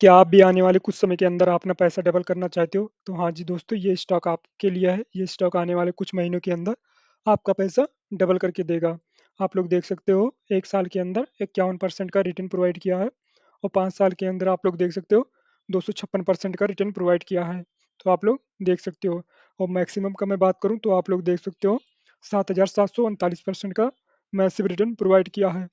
क्या आप भी आने वाले कुछ समय के अंदर अपना पैसा डबल करना चाहते हो तो हाँ जी दोस्तों ये स्टॉक आपके लिए है ये स्टॉक आने वाले कुछ महीनों के अंदर आपका पैसा डबल करके देगा आप लोग देख सकते हो एक साल के अंदर इक्यावन परसेंट का रिटर्न प्रोवाइड किया है और पाँच साल के अंदर आप लोग देख सकते हो दो परसेंट का रिटर्न प्रोवाइड किया है तो आप लोग देख सकते हो और मैक्सिमम का मैं बात करूँ तो आप लोग देख सकते हो सात हज़ार सात सौ उनतालीस परसेंट का मैसिव रिटर्न प्रोवाइड किया है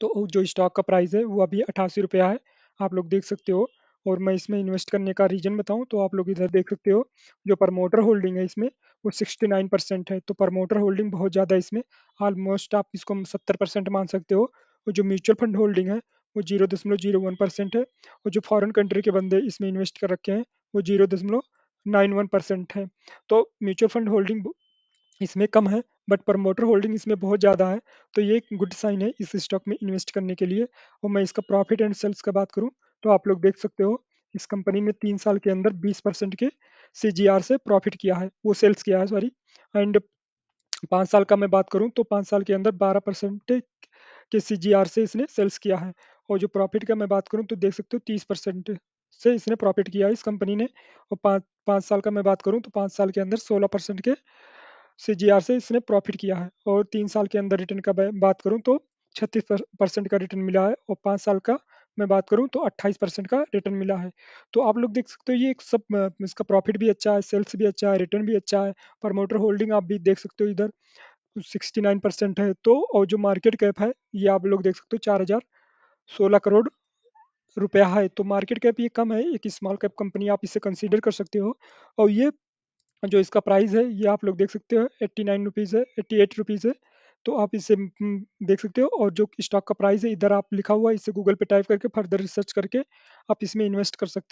तो जो स्टॉक का प्राइस है वो अभी अठासी रुपया है आप लोग देख सकते हो और मैं इसमें इन्वेस्ट करने का रीजन बताऊं तो आप लोग इधर देख सकते हो जो प्रमोटर होल्डिंग है इसमें वो 69 परसेंट है तो प्रमोटर होल्डिंग बहुत ज़्यादा है इसमें ऑलमोस्ट आप इसको 70 परसेंट मान सकते हो और जो म्यूचुअल फंड होल्डिंग है वो जीरो दशमलव जीरो वन परसेंट है और जो फॉरेन कंट्री के बंदे इसमें इन्वेस्ट कर रखे हैं वो जीरो दशमलव नाइन वन परसेंट है तो म्यूचुअल फंड होल्डिंग इसमें कम है बट प्रमोटर होल्डिंग इसमें बहुत ज़्यादा है तो ये एक गुड साइन है इस स्टॉक में इन्वेस्ट करने के लिए और मैं इसका प्रॉफिट एंड सेल्स का बात करूँ तो आप लोग देख सकते हो इस कंपनी ने तीन साल के अंदर बीस परसेंट के सी से प्रॉफिट किया है वो सेल्स किया है सॉरी एंड पाँच साल का मैं बात करूँ तो पाँच साल के अंदर बारह परसेंट के सी से इसने सेल्स किया है और जो प्रॉफिट का मैं बात करूँ तो देख सकते हो तीस परसेंट से इसने प्रॉफिट किया है इस कंपनी ने और पाँच पाँच साल का मैं बात करूँ तो पाँच साल के अंदर सोलह परसेंट के सी से इसने प्रॉफिट किया है और तीन साल के अंदर रिटर्न का बात करूँ तो छत्तीस परसेंट का रिटर्न मिला है और पाँच साल का मैं बात करूं तो 28 परसेंट का रिटर्न मिला है तो आप लोग देख सकते हो ये एक सब इसका प्रॉफिट भी अच्छा है सेल्स भी अच्छा है रिटर्न भी अच्छा है प्रमोटर होल्डिंग आप भी देख सकते हो इधर 69 परसेंट है तो और जो मार्केट कैप है ये आप लोग देख सकते हो चार हज़ार सोलह करोड़ रुपया है तो मार्केट कैप ये कम है एक स्मॉल कैप कंपनी आप इसे कंसिडर कर सकते हो और ये जो इसका प्राइस है ये आप लोग देख सकते हो एट्टी नाइन रुपीज़ है एट्टी एट रुपीज़ है तो आप इसे देख सकते हो और जो स्टॉक का प्राइस है इधर आप लिखा हुआ है इसे गूगल पे टाइप करके फर्दर रिसर्च करके आप इसमें इन्वेस्ट कर सकते